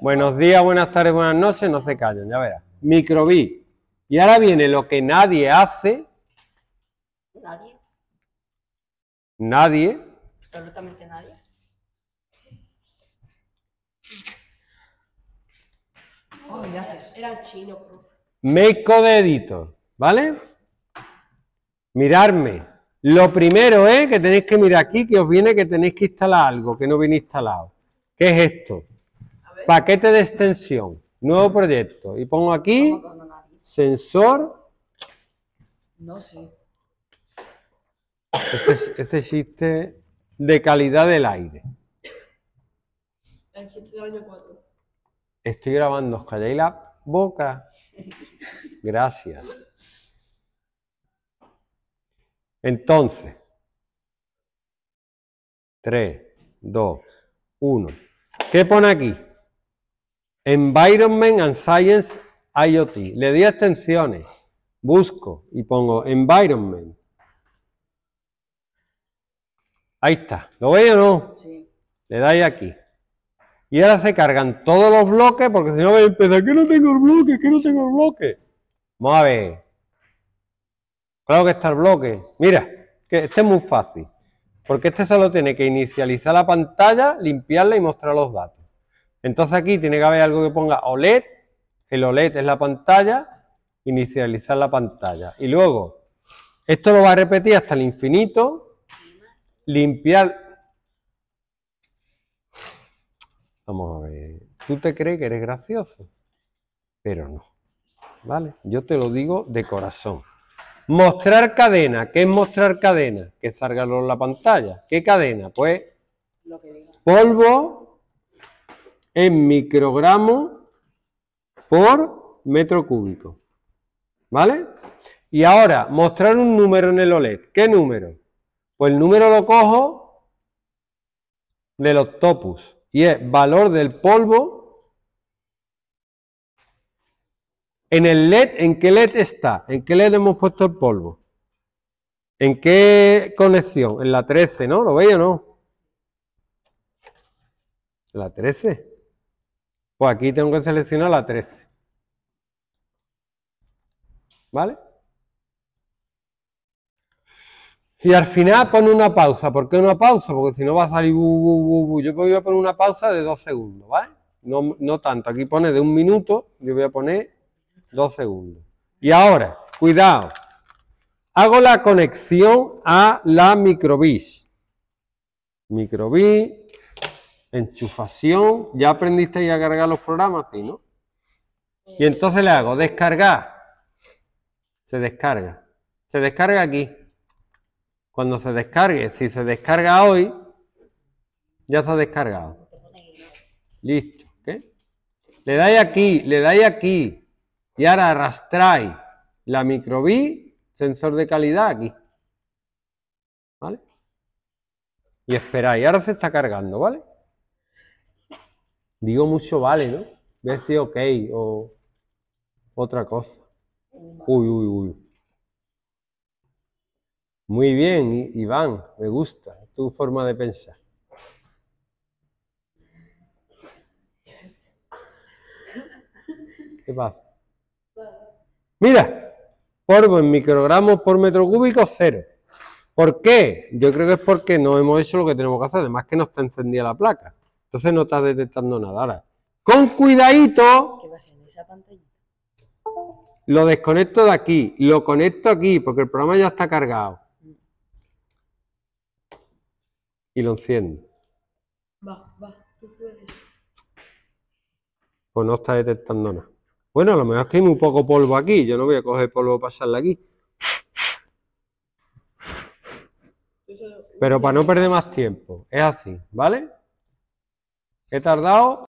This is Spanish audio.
Buenos días, buenas tardes, buenas noches, no se callen, ya verás. Microbi Y ahora viene lo que nadie hace. Nadie. Nadie. Absolutamente nadie. Oh, gracias. Era chino. ¿vale? Mirarme. Lo primero es que tenéis que mirar aquí que os viene que tenéis que instalar algo que no viene instalado. ¿Qué es esto? Paquete de extensión, nuevo proyecto. Y pongo aquí sensor. No sé. Ese Ese chiste de calidad del aire. El chiste del año 4. Estoy grabando, os calláis la boca. Gracias. Entonces, 3, 2, 1. ¿Qué pone aquí? Environment and Science IoT. Le di extensiones. Busco y pongo Environment. Ahí está. ¿Lo veis o no? Sí. Le dais aquí. Y ahora se cargan todos los bloques porque si no voy a empezar, que no tengo el bloque, que no tengo el bloque. Vamos a ver. Claro que está el bloque. Mira, que este es muy fácil. Porque este solo tiene que inicializar la pantalla, limpiarla y mostrar los datos. Entonces aquí tiene que haber algo que ponga OLED, el OLED es la pantalla, inicializar la pantalla. Y luego, esto lo va a repetir hasta el infinito, limpiar... Vamos a ver, tú te crees que eres gracioso, pero no, ¿vale? Yo te lo digo de corazón. Mostrar cadena, ¿qué es mostrar cadena? Que salga en la pantalla. ¿Qué cadena? Pues polvo, en microgramos por metro cúbico. ¿Vale? Y ahora, mostrar un número en el OLED. ¿Qué número? Pues el número lo cojo del octopus y es valor del polvo En el LED, ¿en qué LED está? ¿En qué LED hemos puesto el polvo? ¿En qué conexión? En la 13, ¿no? ¿Lo veis o no? La 13. Pues aquí tengo que seleccionar la 13. ¿Vale? Y al final pone una pausa. ¿Por qué una pausa? Porque si no va a salir bu, bu, bu, Yo voy a poner una pausa de dos segundos, ¿vale? No, tanto. Aquí pone de un minuto, yo voy a poner dos segundos. Y ahora, cuidado. Hago la conexión a la microbit. Microbit, enchufación. Ya aprendiste a cargar los programas, ¿sí, no? Y entonces le hago descargar. Se descarga. Se descarga aquí. Cuando se descargue, si se descarga hoy, ya está descargado. Listo. qué Le dais aquí, le dais aquí. Y ahora arrastráis la microbi, sensor de calidad aquí. ¿Vale? Y esperáis. Ahora se está cargando, ¿vale? digo mucho vale, ¿no? Ves, decir ok o otra cosa. Uy, uy, uy. Muy bien, Iván, me gusta tu forma de pensar. ¿Qué pasa? Mira, polvo en microgramos por metro cúbico, cero. ¿Por qué? Yo creo que es porque no hemos hecho lo que tenemos que hacer, además que no está encendida la placa. Entonces no está detectando nada. Ahora, con cuidadito. Lo desconecto de aquí, lo conecto aquí, porque el programa ya está cargado. Y lo enciendo. Va, va. Pues no está detectando nada. Bueno, a lo mejor es que hay muy poco polvo aquí. Yo no voy a coger polvo para pasarla aquí. Pero para no perder más tiempo, es así, ¿vale? He tardado